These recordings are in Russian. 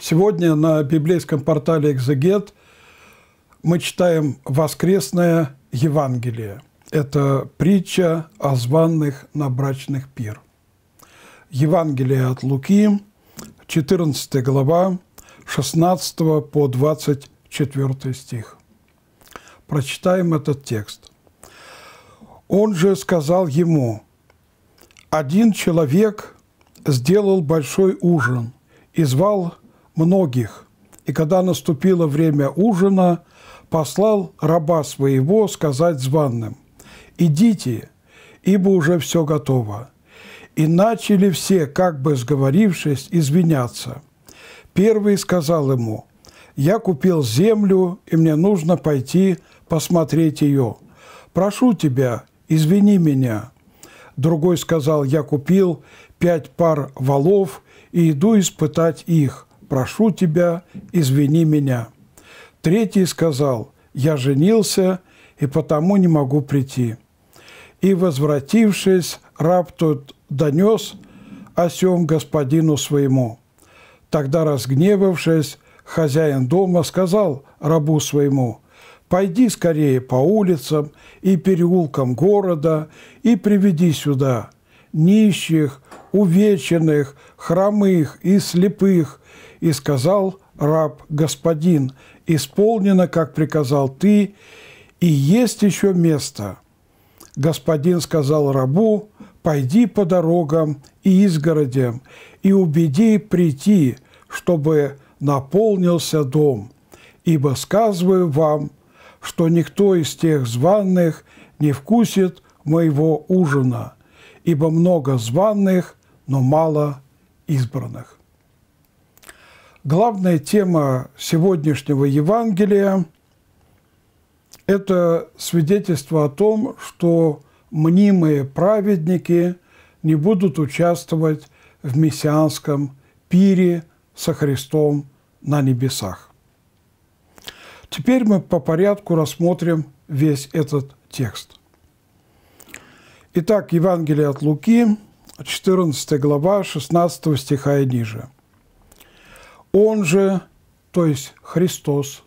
Сегодня на библейском портале «Экзегет» мы читаем «Воскресное Евангелие». Это притча о званных на брачных пир. Евангелие от Луки, 14 глава, 16 по 24 стих. Прочитаем этот текст. «Он же сказал ему, один человек сделал большой ужин и звал многих. И когда наступило время ужина, послал раба своего сказать званным, «Идите, ибо уже все готово». И начали все, как бы сговорившись, извиняться. Первый сказал ему, «Я купил землю, и мне нужно пойти посмотреть ее. Прошу тебя, извини меня». Другой сказал, «Я купил пять пар валов и иду испытать их» прошу тебя, извини меня». Третий сказал, «Я женился, и потому не могу прийти». И, возвратившись, раб тот донес о сем господину своему. Тогда, разгневавшись, хозяин дома сказал рабу своему, «Пойди скорее по улицам и переулкам города и приведи сюда нищих, увеченных, хромых и слепых, и сказал раб, господин, исполнено, как приказал ты, и есть еще место. Господин сказал рабу, пойди по дорогам и изгородям, и убеди прийти, чтобы наполнился дом. Ибо сказываю вам, что никто из тех званных не вкусит моего ужина, ибо много званных, но мало избранных главная тема сегодняшнего Евангелия – это свидетельство о том, что мнимые праведники не будут участвовать в мессианском пире со Христом на небесах. Теперь мы по порядку рассмотрим весь этот текст. Итак, Евангелие от Луки, 14 глава, 16 стиха и ниже – он же, то есть Христос,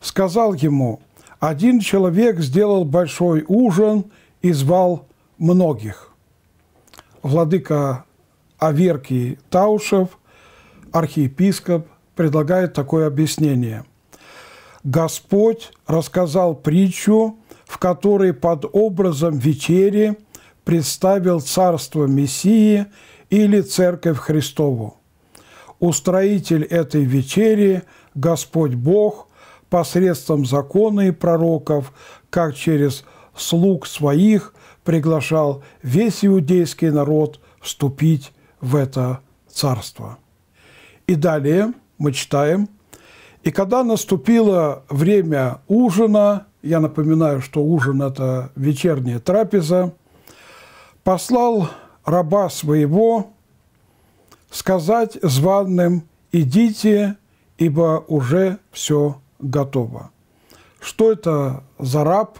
сказал ему, один человек сделал большой ужин и звал многих. Владыка Аверкий Таушев, архиепископ, предлагает такое объяснение. Господь рассказал притчу, в которой под образом вечери представил царство Мессии или Церковь Христову устроитель этой вечери, Господь Бог, посредством закона и пророков, как через слуг своих приглашал весь иудейский народ вступить в это царство. И далее мы читаем, «И когда наступило время ужина, я напоминаю, что ужин – это вечерняя трапеза, послал раба своего, сказать званным «идите, ибо уже все готово». Что это за раб,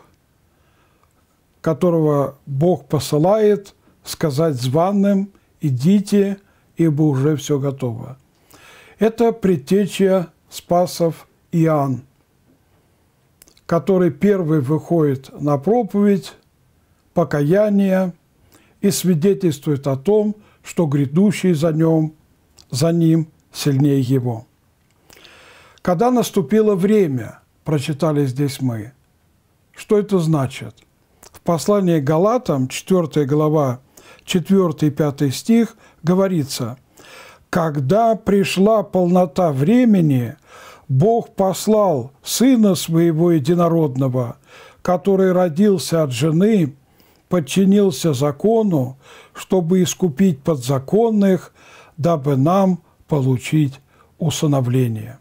которого Бог посылает сказать званым «идите, ибо уже все готово». Это предтеча спасов Иоанн, который первый выходит на проповедь покаяние и свидетельствует о том, что грядущий за, нем, за ним сильнее его. Когда наступило время, прочитали здесь мы. Что это значит? В послании Галатам, 4 глава, 4-5 стих, говорится, «Когда пришла полнота времени, Бог послал Сына Своего Единородного, который родился от жены подчинился закону, чтобы искупить подзаконных, дабы нам получить усыновление.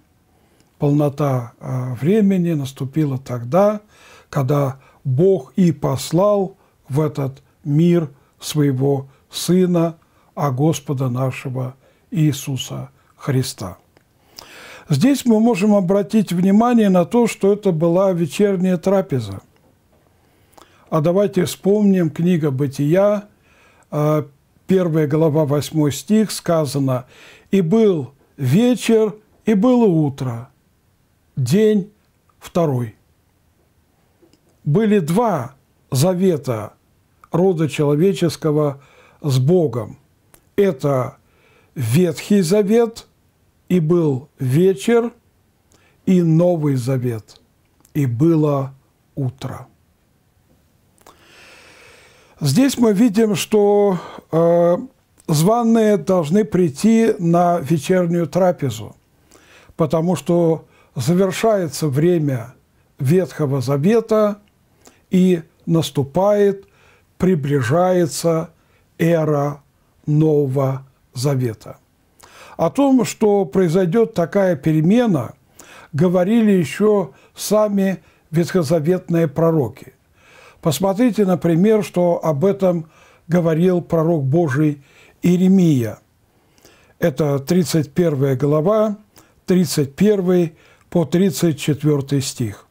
Полнота а, времени наступила тогда, когда Бог и послал в этот мир своего Сына, а Господа нашего Иисуса Христа. Здесь мы можем обратить внимание на то, что это была вечерняя трапеза – а давайте вспомним книга «Бытия», а, первая глава, 8 стих, сказано «И был вечер, и было утро, день второй». Были два завета рода человеческого с Богом. Это Ветхий Завет, и был вечер, и Новый Завет, и было утро. Здесь мы видим, что э, званые должны прийти на вечернюю трапезу, потому что завершается время Ветхого Завета и наступает, приближается эра Нового Завета. О том, что произойдет такая перемена, говорили еще сами ветхозаветные пророки – Посмотрите, например, что об этом говорил пророк Божий Иеремия. Это 31 глава, 31 по 34 стих.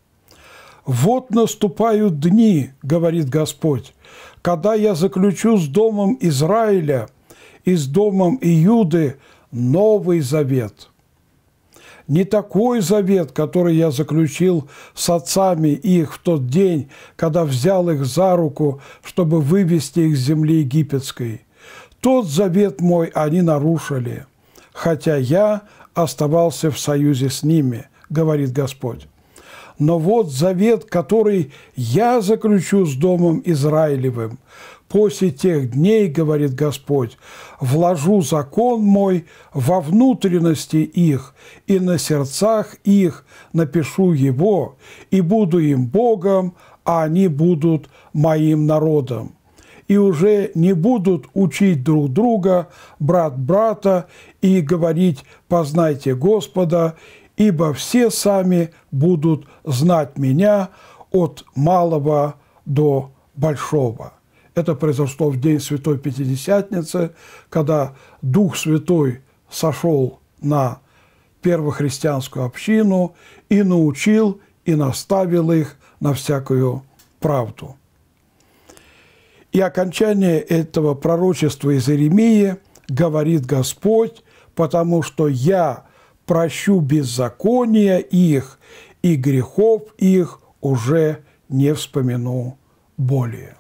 «Вот наступают дни, — говорит Господь, — когда я заключу с домом Израиля и с домом Иуды новый завет, не такой завет, который я заключил с отцами их в тот день, когда взял их за руку, чтобы вывести их с земли египетской. Тот завет мой они нарушили, хотя я оставался в союзе с ними, говорит Господь. Но вот завет, который я заключу с домом Израилевым. После тех дней, говорит Господь, вложу закон мой во внутренности их, и на сердцах их напишу его, и буду им Богом, а они будут моим народом и уже не будут учить друг друга, брат брата, и говорить «познайте Господа», ибо все сами будут знать меня от малого до большого». Это произошло в день Святой Пятидесятницы, когда Дух Святой сошел на первохристианскую общину и научил и наставил их на всякую правду. И окончание этого пророчества из Иеремии говорит Господь, потому что я прощу беззакония их и грехов их уже не вспомину более.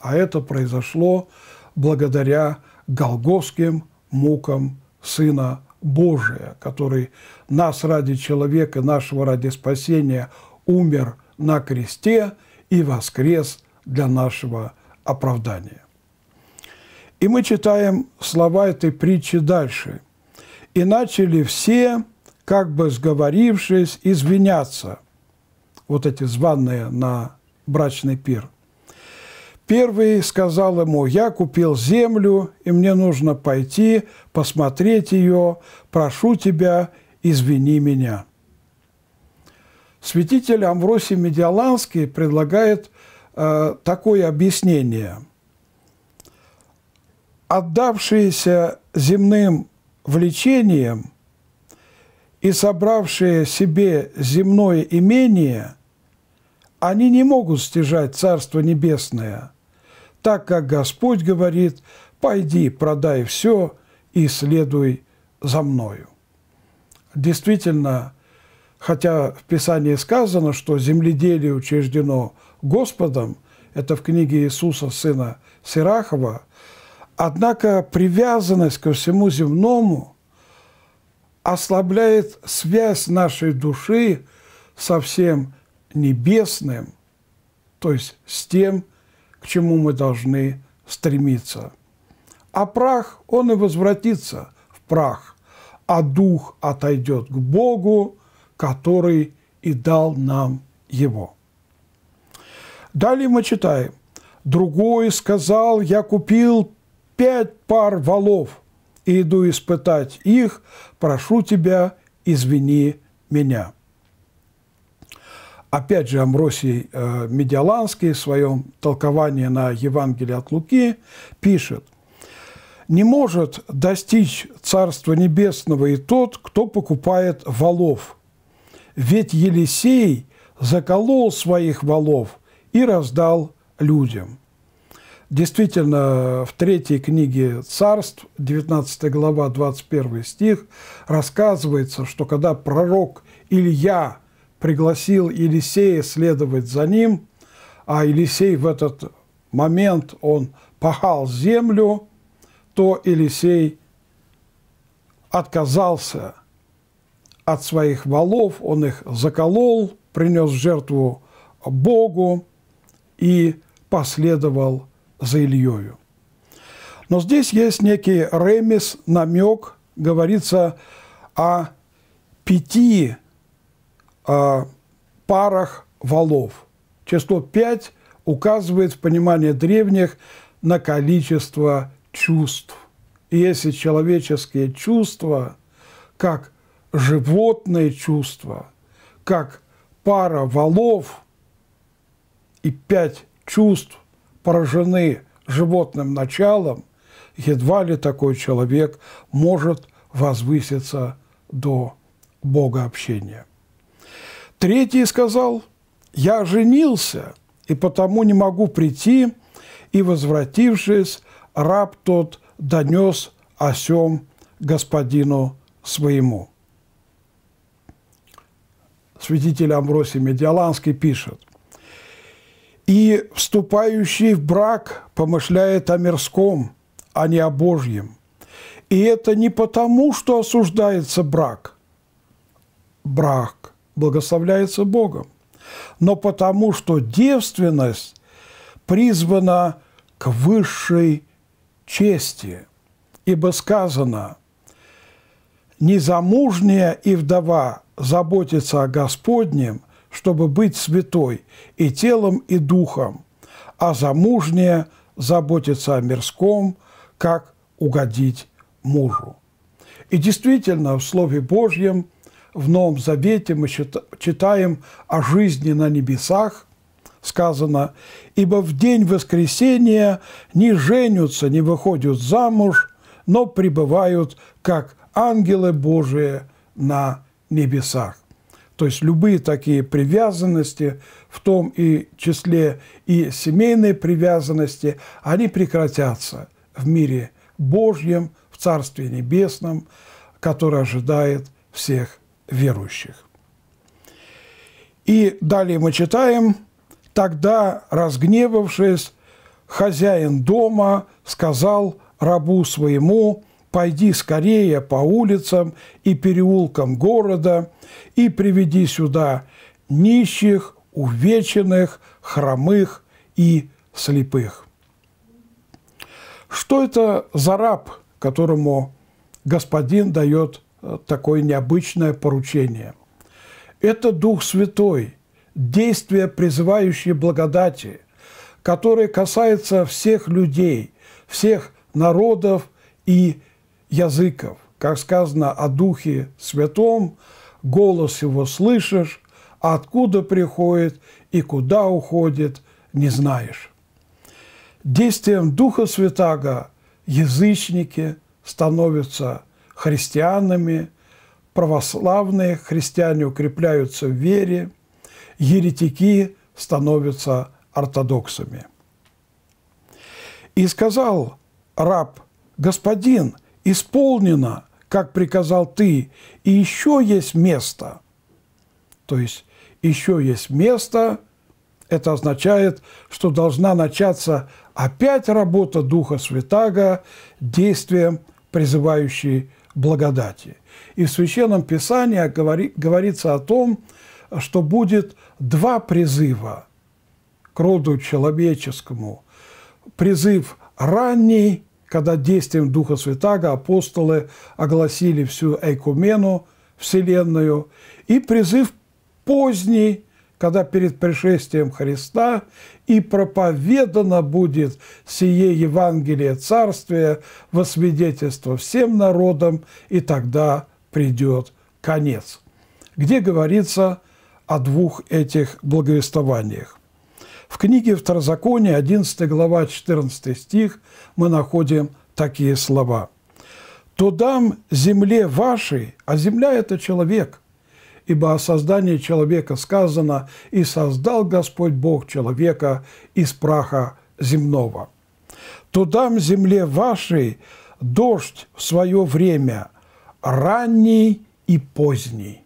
А это произошло благодаря голгофским мукам Сына Божия, который нас ради человека, нашего ради спасения умер на кресте и воскрес для нашего оправдания. И мы читаем слова этой притчи дальше – и начали все, как бы сговорившись, извиняться. Вот эти званые на брачный пир. Первый сказал ему, я купил землю, и мне нужно пойти посмотреть ее, прошу тебя, извини меня. Святитель Амвросий Медиаланский предлагает э, такое объяснение. Отдавшиеся земным влечением и собравшие себе земное имение, они не могут стяжать Царство Небесное, так как Господь говорит, «Пойди, продай все и следуй за Мною». Действительно, хотя в Писании сказано, что земледелие учреждено Господом, это в книге Иисуса, сына Сирахова – Однако привязанность ко всему земному ослабляет связь нашей души со всем небесным, то есть с тем, к чему мы должны стремиться. А прах, он и возвратится в прах, а дух отойдет к Богу, который и дал нам его. Далее мы читаем. «Другой сказал, я купил пять пар валов, и иду испытать их, прошу тебя, извини меня». Опять же, Амросий э, Медиаланский в своем толковании на Евангелие от Луки пишет, «Не может достичь Царства Небесного и тот, кто покупает валов. Ведь Елисей заколол своих валов и раздал людям». Действительно, в третьей книге «Царств», 19 глава, 21 стих, рассказывается, что когда пророк Илья пригласил Елисея следовать за ним, а Елисей в этот момент он пахал землю, то Елисей отказался от своих валов, он их заколол, принес жертву Богу и последовал за Ильею. Но здесь есть некий ремис, намек, говорится о пяти э, парах валов. Число пять указывает в понимании древних на количество чувств. И если человеческие чувства, как животные чувства, как пара валов и пять чувств поражены животным началом, едва ли такой человек может возвыситься до Бога общения. Третий сказал, «Я женился, и потому не могу прийти, и, возвратившись, раб тот донес о сем господину своему». Святитель Амвросий Медиаланский пишет, и вступающий в брак помышляет о мирском, а не о Божьем. И это не потому, что осуждается брак. Брак благословляется Богом. Но потому, что девственность призвана к высшей чести. Ибо сказано, незамужняя и вдова заботится о Господнем, чтобы быть святой и телом, и духом, а замужняя заботится о мирском, как угодить мужу. И действительно, в Слове Божьем, в Новом Завете мы читаем о жизни на небесах, сказано, «Ибо в день воскресения не женятся, не выходят замуж, но пребывают, как ангелы Божии на небесах». То есть любые такие привязанности, в том и числе и семейные привязанности, они прекратятся в мире Божьем, в Царстве Небесном, которое ожидает всех верующих. И далее мы читаем, «Тогда, разгневавшись, хозяин дома сказал рабу своему – пойди скорее по улицам и переулкам города и приведи сюда нищих, увеченных, хромых и слепых. Что это за раб, которому господин дает э, такое необычное поручение? Это Дух Святой, действие, призывающее благодати, которое касается всех людей, всех народов и языков. Как сказано о Духе Святом, голос его слышишь, а откуда приходит и куда уходит, не знаешь. Действием Духа Святаго язычники становятся христианами, православные христиане укрепляются в вере, еретики становятся ортодоксами. И сказал раб, «Господин, исполнено, как приказал ты, и еще есть место. То есть еще есть место, это означает, что должна начаться опять работа Духа Святаго действием, призывающей благодати. И в Священном Писании говори, говорится о том, что будет два призыва к роду человеческому. Призыв ранний когда действием Духа Святаго апостолы огласили всю Эйкумену, Вселенную, и призыв поздний, когда перед пришествием Христа и проповедано будет сие Евангелие Царствия во свидетельство всем народам, и тогда придет конец, где говорится о двух этих благовествованиях. В книге Второзакония, 11 глава, 14 стих, мы находим такие слова. «То дам земле вашей, а земля – это человек, ибо о создании человека сказано, и создал Господь Бог человека из праха земного. То дам земле вашей дождь в свое время, ранний и поздний.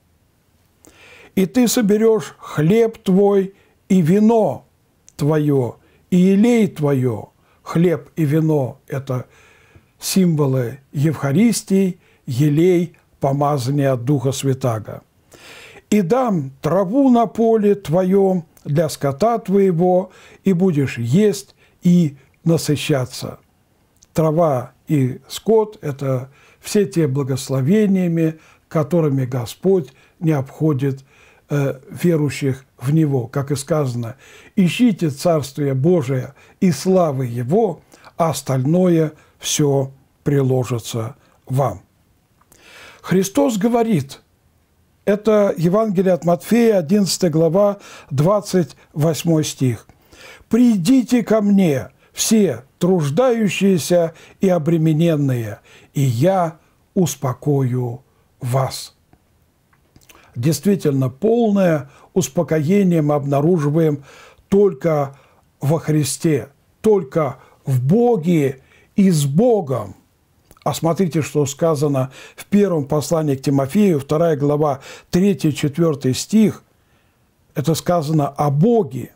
И ты соберешь хлеб твой и вино, твое, и елей твое, хлеб и вино – это символы Евхаристии, елей – помазания от Духа Святаго. «И дам траву на поле твоем для скота твоего, и будешь есть и насыщаться». Трава и скот – это все те благословениями, которыми Господь не обходит Э, верующих в Него, как и сказано, «Ищите Царствие Божие и славы Его, а остальное все приложится вам». Христос говорит, это Евангелие от Матфея, 11 глава, 28 стих, «Придите ко мне, все труждающиеся и обремененные, и я успокою вас» действительно полное успокоение мы обнаруживаем только во Христе, только в Боге и с Богом. А смотрите, что сказано в первом послании к Тимофею, 2 глава, 3-4 стих. Это сказано о Боге.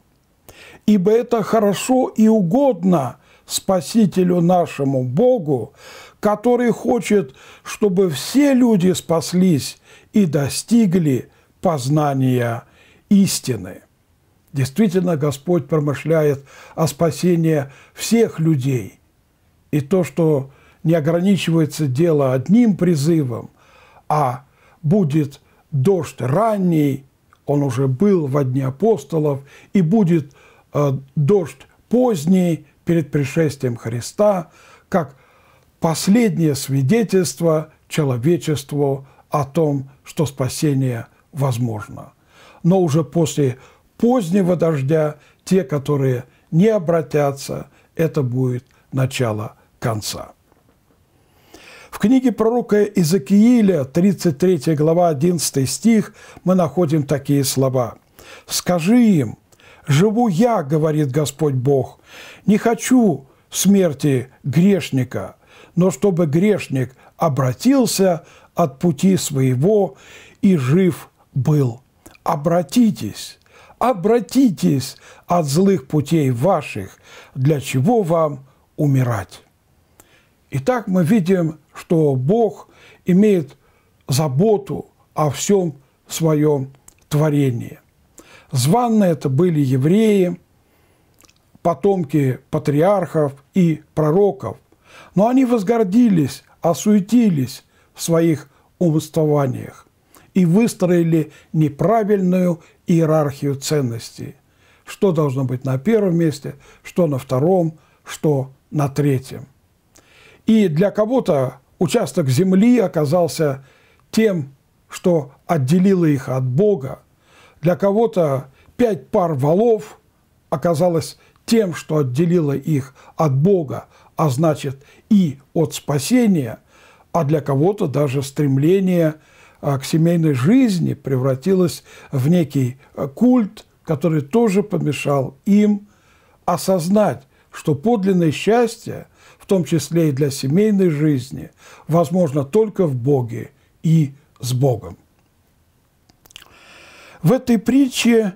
«Ибо это хорошо и угодно Спасителю нашему Богу, который хочет, чтобы все люди спаслись и достигли познания истины. Действительно, Господь промышляет о спасении всех людей. И то, что не ограничивается дело одним призывом, а будет дождь ранний, он уже был во дне апостолов, и будет э, дождь поздний, перед пришествием Христа, как последнее свидетельство человечеству о том, что спасение возможно. Но уже после позднего дождя те, которые не обратятся, это будет начало конца. В книге пророка Иезекииля, 33 глава, 11 стих, мы находим такие слова. «Скажи им, живу я, говорит Господь Бог. Не хочу смерти грешника, но чтобы грешник обратился от пути своего и жив был. Обратитесь, обратитесь от злых путей ваших, для чего вам умирать. Итак, мы видим, что Бог имеет заботу о всем своем творении. Званные это были евреи, потомки патриархов и пророков, но они возгордились, осуетились в своих умствованиях и выстроили неправильную иерархию ценностей. Что должно быть на первом месте, что на втором, что на третьем. И для кого-то участок земли оказался тем, что отделило их от Бога, для кого-то пять пар валов оказалось тем, что отделило их от Бога, а значит и от спасения, а для кого-то даже стремление а, к семейной жизни превратилось в некий э, культ, который тоже помешал им осознать, что подлинное счастье, в том числе и для семейной жизни, возможно только в Боге и с Богом. В этой притче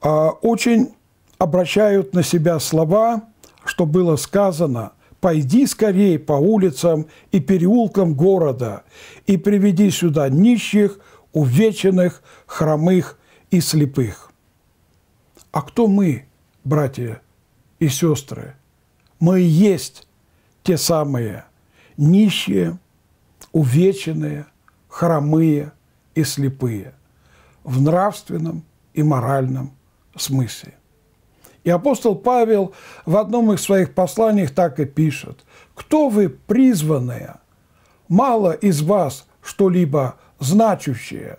а, очень обращают на себя слова, что было сказано «Пойди скорее по улицам и переулкам города и приведи сюда нищих, увеченных, хромых и слепых». А кто мы, братья и сестры? Мы и есть те самые нищие, увеченные, хромые и слепые – в нравственном и моральном смысле. И апостол Павел в одном из своих посланий так и пишет. «Кто вы, призванные? Мало из вас что-либо значущее,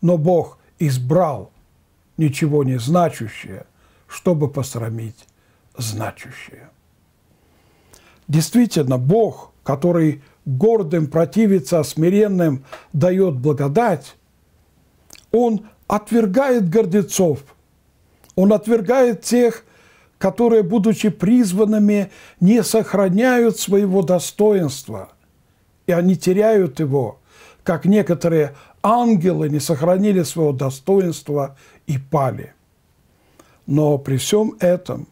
но Бог избрал ничего не значущее, чтобы посрамить значущее». Действительно, Бог, который гордым противится, смиренным дает благодать, он отвергает гордецов, он отвергает тех, которые, будучи призванными, не сохраняют своего достоинства, и они теряют его, как некоторые ангелы не сохранили своего достоинства и пали. Но при всем этом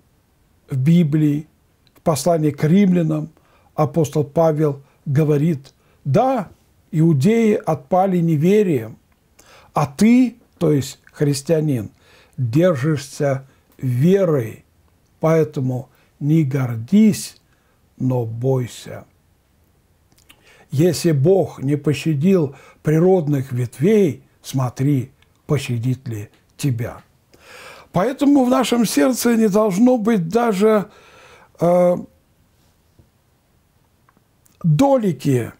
в Библии, в послании к римлянам апостол Павел говорит, да, иудеи отпали неверием, а ты, то есть христианин, держишься верой, поэтому не гордись, но бойся. Если Бог не пощадил природных ветвей, смотри, пощадит ли тебя. Поэтому в нашем сердце не должно быть даже э, долики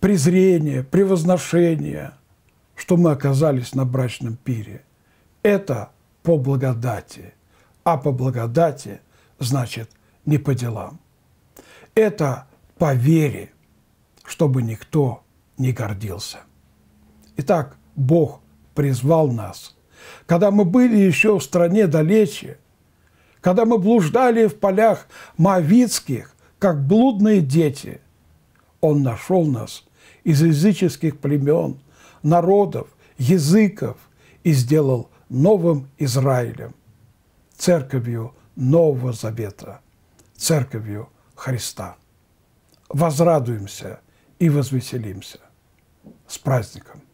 презрения, превозношения – что мы оказались на брачном пире. Это по благодати, а по благодати значит не по делам. Это по вере, чтобы никто не гордился. Итак, Бог призвал нас. Когда мы были еще в стране далече, когда мы блуждали в полях Моавицких, как блудные дети, Он нашел нас из языческих племен – народов, языков и сделал новым Израилем, церковью Нового Завета, церковью Христа. Возрадуемся и возвеселимся. С праздником!